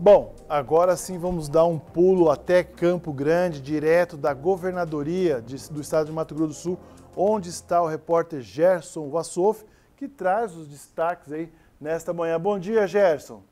Bom, agora sim vamos dar um pulo até Campo Grande, direto da governadoria de, do estado de Mato Grosso do Sul, onde está o repórter Gerson Vassouf, que traz os destaques aí nesta manhã. Bom dia, Gerson.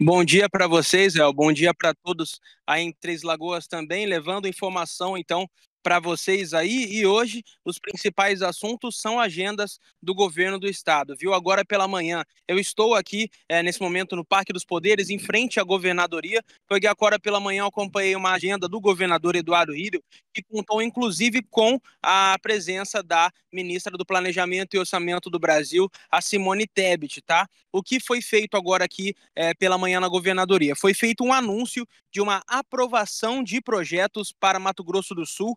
Bom dia para vocês, El. Bom dia para todos aí em Três Lagoas também, levando informação então para vocês aí e hoje os principais assuntos são agendas do governo do estado, viu? Agora pela manhã eu estou aqui é, nesse momento no Parque dos Poderes, em frente à governadoria, porque agora pela manhã eu acompanhei uma agenda do governador Eduardo Rírio, que contou inclusive com a presença da ministra do Planejamento e Orçamento do Brasil, a Simone Tebet, tá? O que foi feito agora aqui é, pela manhã na governadoria? Foi feito um anúncio de uma aprovação de projetos para Mato Grosso do Sul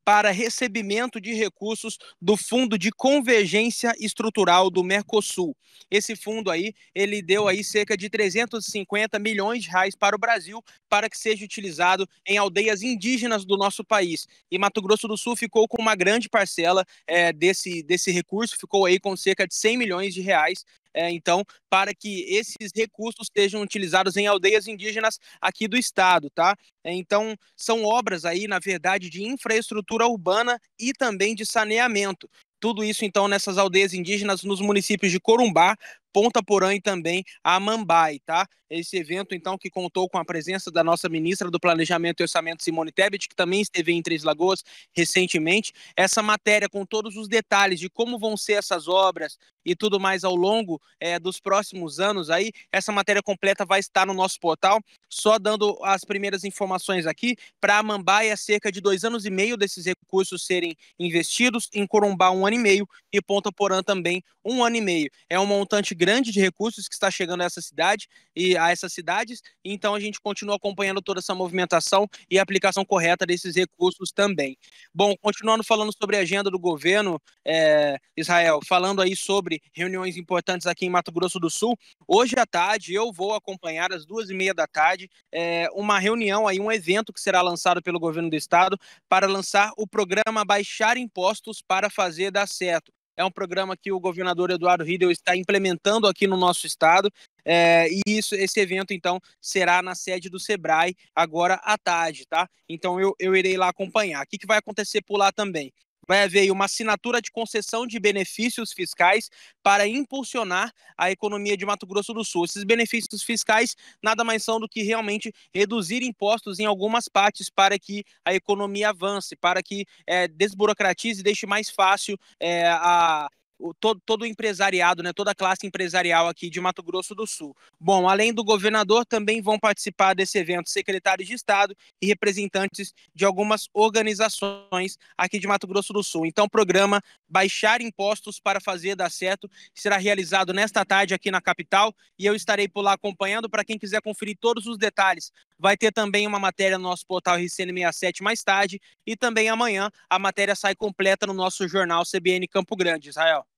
para recebimento de recursos do Fundo de Convergência Estrutural do Mercosul. Esse fundo aí, ele deu aí cerca de 350 milhões de reais para o Brasil para que seja utilizado em aldeias indígenas do nosso país. E Mato Grosso do Sul ficou com uma grande parcela é, desse, desse recurso, ficou aí com cerca de 100 milhões de reais é, então, para que esses recursos sejam utilizados em aldeias indígenas aqui do estado, tá? É, então, são obras aí, na verdade, de infraestrutura infraestrutura urbana e também de saneamento. Tudo isso, então, nessas aldeias indígenas nos municípios de Corumbá, Ponta Porã e também a Mambai, tá? Esse evento, então, que contou com a presença da nossa ministra do Planejamento e Orçamento, Simone Tebet, que também esteve em Três Lagoas recentemente. Essa matéria com todos os detalhes de como vão ser essas obras e tudo mais ao longo é, dos próximos anos aí, essa matéria completa vai estar no nosso portal. Só dando as primeiras informações aqui, para a Mambai é cerca de dois anos e meio desses recursos serem investidos, em Corumbá um ano e meio e Ponta Porã também um ano e meio. É um montante grande de recursos que está chegando a essa cidade e a essas cidades. Então a gente continua acompanhando toda essa movimentação e aplicação correta desses recursos também. Bom, continuando falando sobre a agenda do governo, é, Israel, falando aí sobre reuniões importantes aqui em Mato Grosso do Sul. Hoje à tarde eu vou acompanhar às duas e meia da tarde é, uma reunião aí, um evento que será lançado pelo governo do estado para lançar o programa Baixar Impostos para Fazer Dar Certo é um programa que o governador Eduardo Riedel está implementando aqui no nosso estado. É, e isso, esse evento, então, será na sede do Sebrae agora à tarde, tá? Então eu, eu irei lá acompanhar. O que, que vai acontecer por lá também? Vai haver uma assinatura de concessão de benefícios fiscais para impulsionar a economia de Mato Grosso do Sul. Esses benefícios fiscais nada mais são do que realmente reduzir impostos em algumas partes para que a economia avance, para que é, desburocratize e deixe mais fácil é, a todo, todo o empresariado, né, toda a classe empresarial aqui de Mato Grosso do Sul. Bom, além do governador, também vão participar desse evento secretários de Estado e representantes de algumas organizações aqui de Mato Grosso do Sul. Então, o programa Baixar Impostos para Fazer Dar Certo será realizado nesta tarde aqui na capital e eu estarei por lá acompanhando. Para quem quiser conferir todos os detalhes, vai ter também uma matéria no nosso portal RCN67 mais tarde e também amanhã a matéria sai completa no nosso jornal CBN Campo Grande, Israel.